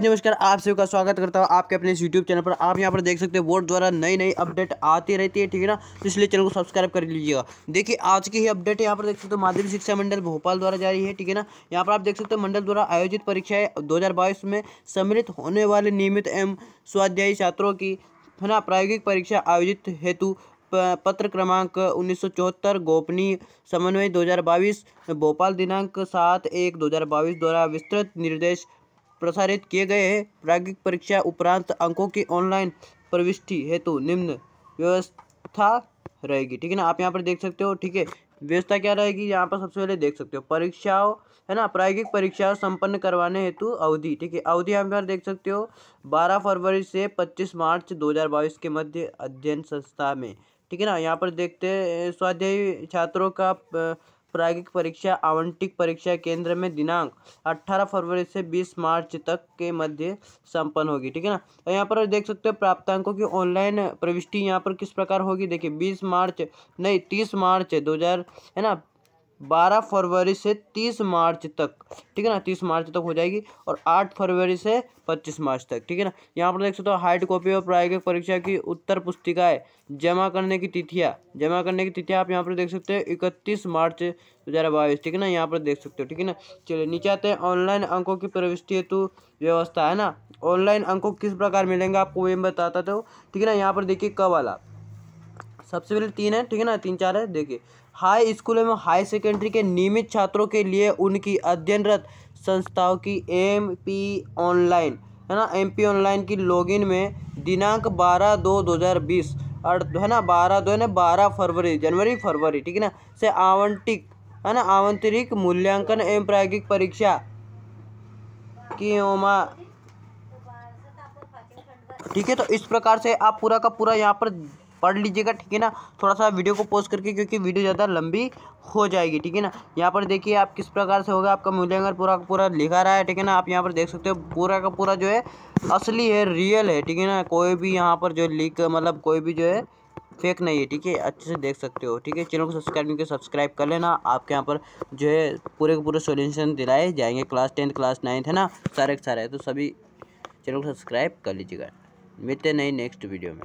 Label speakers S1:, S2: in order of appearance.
S1: नमस्कार आप सभी का स्वागत करता हूँ आपके अपने यूट्यूब चैनल पर आप यहाँ पर देख सकते हैं वोट द्वारा नई नई अपडेट आती रहती है ठीक है ना तो इसलिए चैनल को सब्सक्राइब कर लीजिएगा देखिए आज की ही अपडेट यहाँ पर देख सकते हो माध्यमिक शिक्षा मंडल भोपाल द्वारा जारी है ठीक है ना यहाँ पर आप देख सकते हो मंडल द्वारा आयोजित परीक्षाएं दो में सम्मिलित होने वाले नियमित एवं स्वाध्यायी छात्रों की है ना प्रायोगिक परीक्षा आयोजित हेतु पत्र क्रमांक उन्नीस गोपनीय समन्वय 2022 भोपाल दिनांक सात एक 2022 द्वारा विस्तृत निर्देश प्रसारित किए गए हैं प्रायोगिक परीक्षा उपरांत अंकों की ऑनलाइन प्रविष्टि हेतु निम्न व्यवस्था रहेगी ठीक है ना आप यहाँ पर देख सकते हो ठीक है व्यवस्था क्या रहेगी यहाँ पर सबसे पहले देख सकते हो परीक्षाओं है ना प्रायोगिक परीक्षा संपन्न करवाने हेतु अवधि ठीक है अवधि आप यहाँ देख सकते हो 12 फरवरी से 25 मार्च 2022 के मध्य अध्ययन संस्था में ठीक है ना यहाँ पर देखते स्वाध्यायी छात्रों का प्रायोगिक परीक्षा आवंटित परीक्षा केंद्र में दिनांक 18 फरवरी से 20 मार्च तक के मध्य संपन्न होगी ठीक है ना और तो यहाँ पर देख सकते हो प्राप्तांकों की ऑनलाइन प्रविष्टि यहाँ पर किस प्रकार होगी देखिए बीस मार्च नहीं तीस मार्च दो है ना बारह फरवरी से तीस मार्च तक ठीक है ना तीस मार्च तक हो जाएगी और आठ फरवरी से पच्चीस मार्च तक ठीक है ना यहाँ पर देख सकते हो हार्ड कॉपी और प्रायोगिक परीक्षा की उत्तर पुस्तिकाएं जमा करने की तिथियाँ जमा करने की तिथियाँ आप यहाँ पर देख सकते हो इकतीस मार्च दो हज़ार बाईस ठीक है ना यहाँ पर देख सकते हो ठीक है ना चलिए नीचे आते हैं ऑनलाइन अंकों की प्रविष्टि हेतु व्यवस्था है ना ऑनलाइन अंकों किस प्रकार मिलेंगे आपको वे बताता तो ठीक है ना यहाँ पर देखिए कब वाला सबसे पहले तीन है ठीक है ना तीन चार है देखिए हाई स्कूल में हाई सेकेंडरी के नियमित छात्रों के लिए उनकी अध्ययनरत संस्थाओं की एम पी ऑनलाइन है ना एम पी ऑनलाइन की लॉगिन में दिनांक बारह दो दो हज़ार बीस है ना बारह दो है ना बारह फरवरी जनवरी फरवरी ठीक है ना से आवंटिक है ना आवंतरिक मूल्यांकन एवं प्रायोगिक परीक्षा की ओमा ठीक है तो इस प्रकार से आप पूरा का पूरा यहाँ पर पढ़ लीजिएगा ठीक है ना थोड़ा सा वीडियो को पोस्ट करके क्योंकि वीडियो ज़्यादा लंबी हो जाएगी ठीक है ना यहाँ पर देखिए आप किस प्रकार से होगा आपका मूल्यांकन पूरा का पूरा लिखा रहा है ठीक है ना आप यहाँ पर देख सकते हो पूरा का पूरा जो है असली है रियल है ठीक है ना कोई भी यहाँ पर जो लीक मतलब कोई भी जो है फेक नहीं है ठीक है अच्छे से देख सकते हो ठीक है चैनल को सब्सक्राइब करके सब्सक्राइब कर लेना आपके यहाँ पर जो है पूरे के पूरे सोल्यूशन दिलाए जाएंगे क्लास टेंथ क्लास नाइन्थ है ना सारे सारे तो सभी चैनल को सब्सक्राइब कर लीजिएगा मिलते नहीं नेक्स्ट वीडियो में